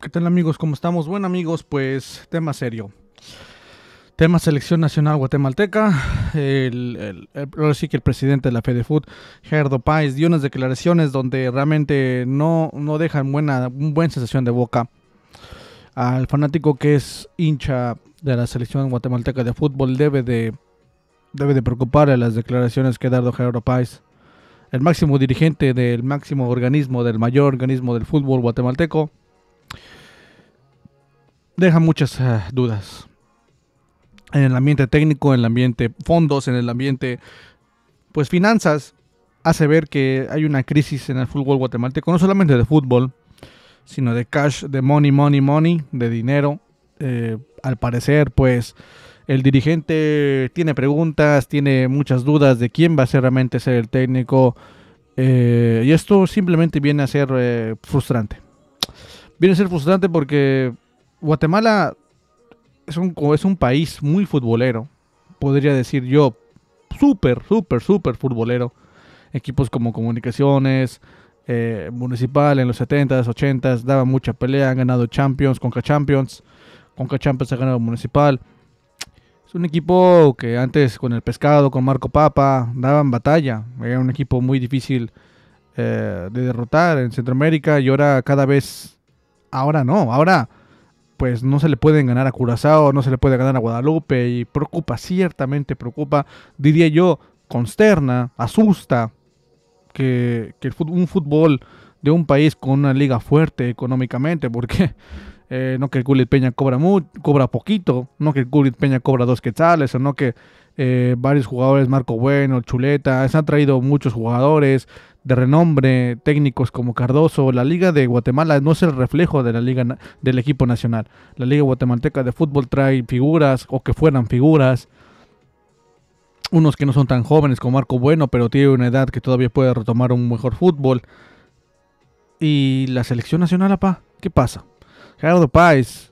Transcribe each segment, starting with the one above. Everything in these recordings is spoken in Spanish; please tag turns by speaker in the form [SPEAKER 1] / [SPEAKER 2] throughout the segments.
[SPEAKER 1] ¿Qué tal amigos? ¿Cómo estamos? Bueno amigos, pues tema serio. Tema selección nacional guatemalteca. El, ahora sí que el presidente de la FedeFood, Gerardo Páez, dio unas declaraciones donde realmente no, no dejan buena, buena sensación de boca al fanático que es hincha de la selección guatemalteca de fútbol. Debe de, debe de preocupar las declaraciones que ha dado Gerdo Páez, el máximo dirigente del máximo organismo, del mayor organismo del fútbol guatemalteco deja muchas eh, dudas. En el ambiente técnico, en el ambiente fondos, en el ambiente, pues finanzas, hace ver que hay una crisis en el fútbol guatemalteco, no solamente de fútbol, sino de cash, de money, money, money, de dinero. Eh, al parecer, pues el dirigente tiene preguntas, tiene muchas dudas de quién va a ser realmente ser el técnico. Eh, y esto simplemente viene a ser frustrante. Viene a ser frustrante porque Guatemala es un, es un país muy futbolero, podría decir yo, súper, súper, súper futbolero. Equipos como Comunicaciones, eh, Municipal en los 70s, 80s, daban mucha pelea, han ganado Champions, Conca Champions, Conca Champions ha ganado Municipal. Es un equipo que antes con el pescado, con Marco Papa, daban batalla. Era un equipo muy difícil eh, de derrotar en Centroamérica y ahora cada vez... Ahora no, ahora pues no se le pueden ganar a Curazao, no se le puede ganar a Guadalupe y preocupa, ciertamente preocupa, diría yo, consterna, asusta que, un fútbol de un país con una liga fuerte económicamente, porque eh, no que el Gulit Peña cobra, muy, cobra poquito, no que el Gulit Peña cobra dos quetzales, sino no que eh, varios jugadores, Marco Bueno, Chuleta, se han traído muchos jugadores, de renombre, técnicos como Cardoso, la Liga de Guatemala no es el reflejo de la Liga del equipo nacional. La Liga Guatemalteca de Fútbol trae figuras o que fueran figuras. Unos que no son tan jóvenes como Marco Bueno, pero tiene una edad que todavía puede retomar un mejor fútbol. Y la selección nacional, apa, ¿qué pasa? Gerardo Páez,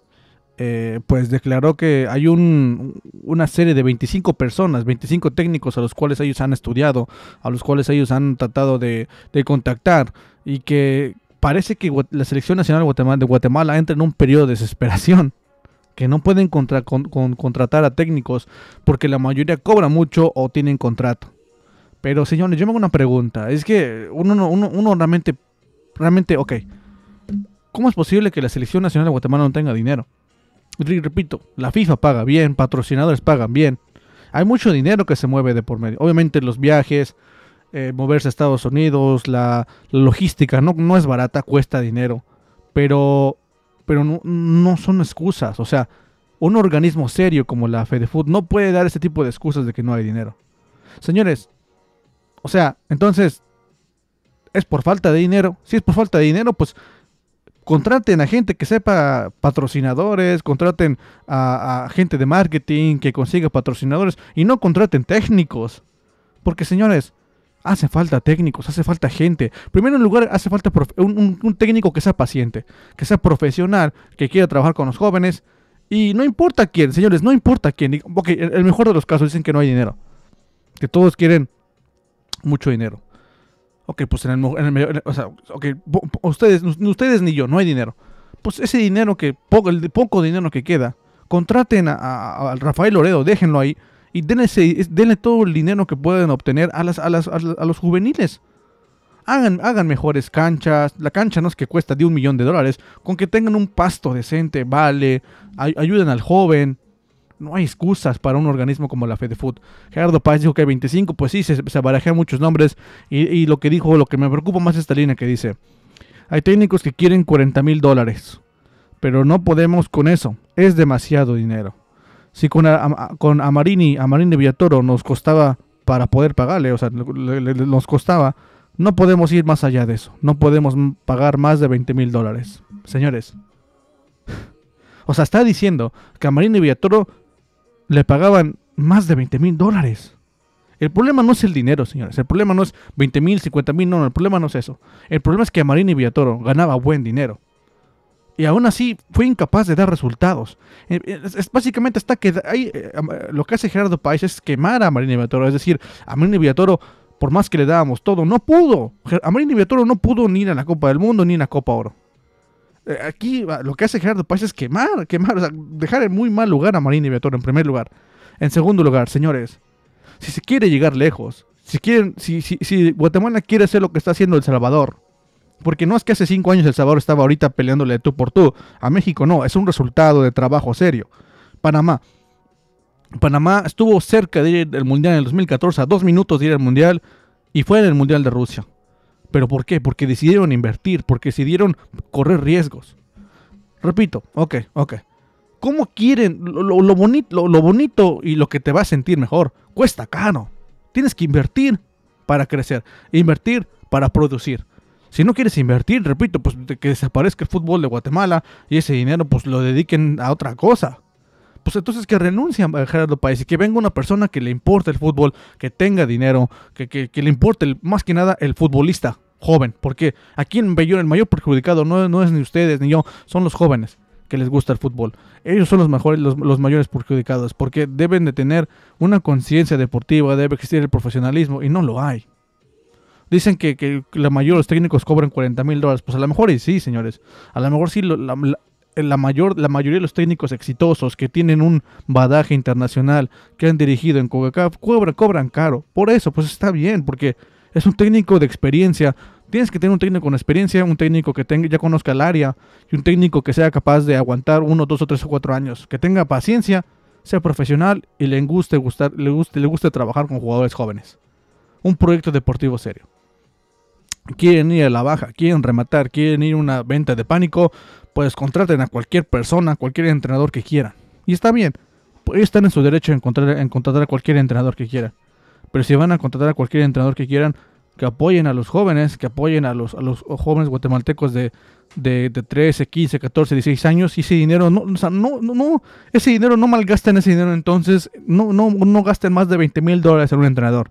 [SPEAKER 1] eh, pues declaró que hay una serie de 25 personas, 25 técnicos a los cuales ellos han estudiado, a los cuales ellos han tratado de, contactar y que parece que la selección nacional de Guatemala, entra en un periodo de desesperación, que no pueden contratar a técnicos porque la mayoría cobra mucho o tienen contrato. Pero señores, yo me hago una pregunta, es que uno, uno realmente, realmente, ok, ¿cómo es posible que la selección nacional de Guatemala no tenga dinero? repito, la FIFA paga bien, patrocinadores pagan bien. Hay mucho dinero que se mueve de por medio. Obviamente los viajes, eh, moverse a Estados Unidos, la, logística, no, no, es barata, cuesta dinero. Pero, pero no, no, son excusas. O sea, un organismo serio como la FedeFood no puede dar ese tipo de excusas de que no hay dinero. Señores, o sea, entonces, ¿es por falta de dinero? Si es por falta de dinero, pues contraten a gente que sepa patrocinadores, contraten a, gente de marketing que consiga patrocinadores y no contraten técnicos. Porque señores, hace falta técnicos, hace falta gente. Primero en lugar, hace falta un, técnico que sea paciente, que sea profesional, que quiera trabajar con los jóvenes. Y no importa quién, señores, no importa quién. Ok, el mejor de los casos dicen que no hay dinero. Que todos quieren mucho dinero. Ok, pues en el, o sea, ok, ustedes, ustedes ni yo, no hay dinero. Pues ese dinero que, poco, el poco dinero que queda, contraten a, Rafael Loredo, déjenlo ahí y denle, denle, todo el dinero que puedan obtener a, las, a, a, los juveniles. Hagan, hagan, mejores canchas. La cancha no es que cuesta de un millón de dólares. Con que tengan un pasto decente, vale. ayuden al joven. No hay excusas para un organismo como la FedeFood. Gerardo Paz dijo que hay 25, pues sí, se, se barajean muchos nombres. Y, lo que dijo, lo que me preocupa más es esta línea que dice, hay técnicos que quieren 40 mil dólares, pero no podemos con eso, es demasiado dinero. Si con, amarini a, con Amarini, Amarini Villatoro nos costaba para poder pagarle, o sea, nos costaba, no podemos ir más allá de eso, no podemos pagar más de 20 mil dólares. Señores. o sea, está diciendo que Amarini Villatoro le pagaban más de 20 mil dólares. El problema no es el dinero, señores. El problema no es 20 mil, 50 mil, no, no, el problema no es eso. El problema es que y Villatoro ganaba buen dinero. Y aún así fue incapaz de dar resultados. Eh, eh, es, básicamente está que eh, lo que hace Gerardo Paez es quemar a y Villatoro. Es decir, a y Villatoro, por más que le dábamos todo, no pudo. y Villatoro no pudo ni ir a la Copa del Mundo ni en la Copa Oro. Eh, aquí lo que hace Gerardo Páez es quemar, quemar, o dejar en muy mal lugar a Marín y en primer lugar. En segundo lugar, señores, si se quiere llegar lejos, si quieren, si, si, si Guatemala quiere hacer lo que está haciendo El Salvador, porque no es que hace cinco años El Salvador estaba ahorita peleándole de tú por tú. A México no, es un resultado de trabajo serio. Panamá. Panamá estuvo cerca de ir al Mundial en 2014, a dos minutos de ir al Mundial, y fue en el Mundial de Rusia. ¿Pero por qué? Porque decidieron invertir, porque decidieron correr riesgos. Repito, ok, ok. ¿Cómo quieren? Lo, bonito, lo, bonito y lo que te va a sentir mejor cuesta caro. Tienes que invertir para crecer, invertir para producir. Si no quieres invertir, repito, pues que desaparezca el fútbol de Guatemala y ese dinero pues lo dediquen a otra cosa pues entonces que renuncie a Gerardo país y que venga una persona que le importe el fútbol, que tenga dinero, que, le importe más que nada el futbolista joven, porque aquí en Bellón el mayor perjudicado no, es ni ustedes ni yo, son los jóvenes que les gusta el fútbol. Ellos son los mejores, los, mayores perjudicados, porque deben de tener una conciencia deportiva, debe existir el profesionalismo, y no lo hay. Dicen que, los técnicos cobran 40 mil dólares. Pues a lo mejor sí, señores. A lo mejor sí, la, la, mayor, la mayoría de los técnicos exitosos que tienen un badaje internacional, que han dirigido en coca cobran, cobran caro. Por eso, pues está bien, porque es un técnico de experiencia. Tienes que tener un técnico con experiencia, un técnico que tenga, ya conozca el área y un técnico que sea capaz de aguantar uno, dos o tres o cuatro años, que tenga paciencia, sea profesional y le guste, gustar, le guste, le guste trabajar con jugadores jóvenes. Un proyecto deportivo serio quieren ir a la baja, quieren rematar, quieren ir a una venta de pánico, pues contraten a cualquier persona, cualquier entrenador que quieran. Y está bien, pues, están en su derecho en, contratar, a cualquier entrenador que quieran. Pero si van a contratar a cualquier entrenador que quieran, que apoyen a los jóvenes, que apoyen a los, jóvenes guatemaltecos de, de, 13, 15, 14, 16 años, y ese dinero, no, no, no, ese dinero no malgasten ese dinero, entonces no, no, no gasten más de 20 mil dólares en un entrenador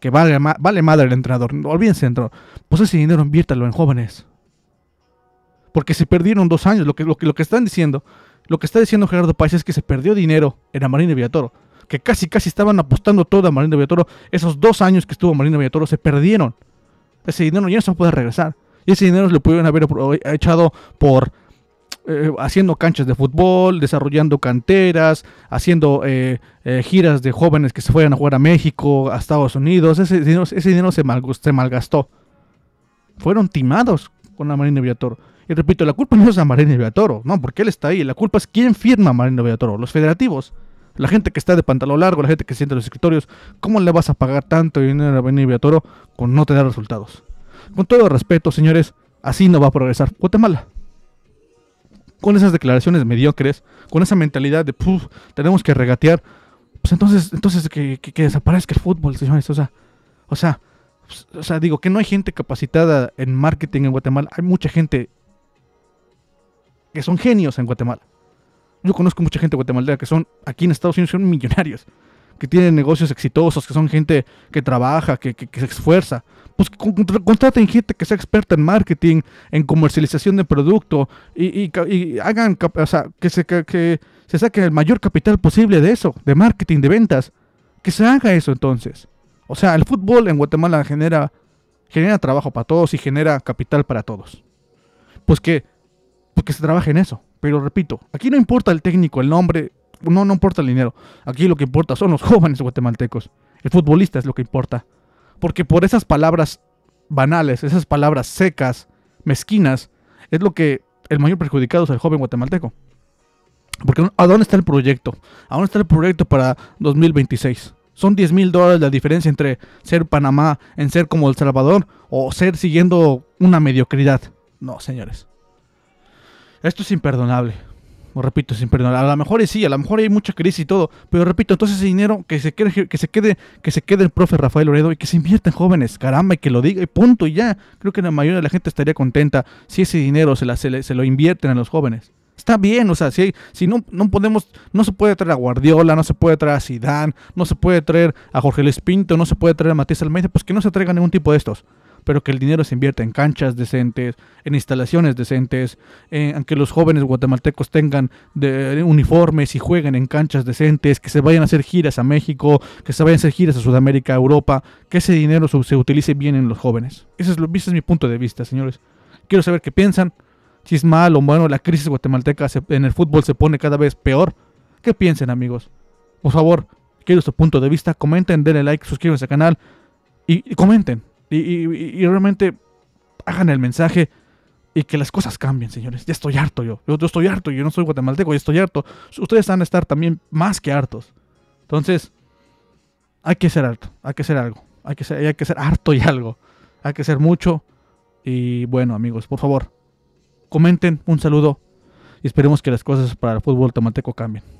[SPEAKER 1] que vale, vale madre el entrenador, olvídense entrenador, pues ese dinero inviértalo en jóvenes. Porque se perdieron dos años, lo que, lo que, están diciendo, lo que está diciendo Gerardo País es que se perdió dinero en la Marina Villatoro, que casi casi estaban apostando todo a Marina Villatoro, esos dos años que estuvo Marina Villatoro se perdieron. Ese dinero ya no se puede regresar. Y ese dinero lo pudieron haber echado por eh, haciendo canchas de fútbol, desarrollando canteras, haciendo eh, eh, giras de jóvenes que se fueran a jugar a México, a Estados Unidos. Ese dinero, se, malgastó. Fueron timados con la Marina Villatoro. Y repito, la culpa no es la Marina Villatoro, no, porque él está ahí. La culpa es quién firma a Marina Villatoro, los federativos. La gente que está de pantalón largo, la gente que siente en los escritorios, ¿cómo le vas a pagar tanto dinero a Marina Toro con no tener resultados? Con todo respeto, señores, así no va a progresar Guatemala con esas declaraciones mediocres, con esa mentalidad de, tenemos que regatear, pues entonces, entonces que, desaparezca el fútbol, señores. O sea, o sea, pues, o sea, digo que no hay gente capacitada en marketing en Guatemala. Hay mucha gente que son genios en Guatemala. Yo conozco mucha gente guatemalteca que son aquí en Estados Unidos son millonarios que tienen negocios exitosos, que son gente que trabaja, que, se esfuerza. Pues contraten gente que sea experta en marketing, en comercialización de producto y, hagan, o sea, que se, que, se saque el mayor capital posible de eso, de marketing, de ventas. Que se haga eso entonces. O sea, el fútbol en Guatemala genera, genera trabajo para todos y genera capital para todos. Pues que, pues que se trabaje en eso. Pero repito, aquí no importa el técnico, el nombre, no, importa el dinero. Aquí lo que importa son los jóvenes guatemaltecos. El futbolista es lo que importa. Porque por esas palabras banales, esas palabras secas, mezquinas, es lo que el mayor perjudicado es el joven guatemalteco. Porque ¿a dónde está el proyecto? ¿A dónde está el proyecto para 2026? Son 10 mil dólares la diferencia entre ser Panamá, en ser como El Salvador o ser siguiendo una mediocridad. No, señores. Esto es imperdonable repito, sin perdón, A lo mejor sí, a lo mejor hay mucha crisis y todo, pero repito, entonces ese dinero que se quede, que se quede, que se quede el profe Rafael Loredo y que se invierta en jóvenes, caramba, y que lo diga, y punto, y ya. Creo que la mayoría de la gente estaría contenta si ese dinero se, se, lo invierten a los jóvenes. Está bien, o sea, si, si no, no podemos, no se puede traer a Guardiola, no se puede traer a Sidán, no se puede traer a Jorge Lespinto, Pinto, no se puede traer a Matías Almeida, pues que no se traigan ningún tipo de estos pero que el dinero se invierta en canchas decentes, en instalaciones decentes, eh, en que los jóvenes guatemaltecos tengan uniformes y jueguen en canchas decentes, que se vayan a hacer giras a México, que se vayan a hacer giras a Sudamérica, a Europa, que ese dinero se utilice bien en los jóvenes. Ese es, lo, es mi punto de vista, señores. Quiero saber qué piensan, si es malo o bueno, la crisis guatemalteca en el fútbol se pone cada vez peor. ¿Qué piensan, amigos? Por favor, quiero su punto de vista, comenten, denle like, suscríbanse al canal y comenten. Y, realmente hagan el mensaje y que las cosas cambien, señores. Ya estoy harto yo. Yo, estoy harto. Yo no soy guatemalteco, y estoy harto. Ustedes van a estar también más que hartos. Entonces, hay que ser harto. Hay que ser algo. Hay que hay que ser harto y algo. Hay que ser mucho. Y bueno, amigos, por favor, comenten. Un saludo. Y esperemos que las cosas para el fútbol guatemalteco cambien.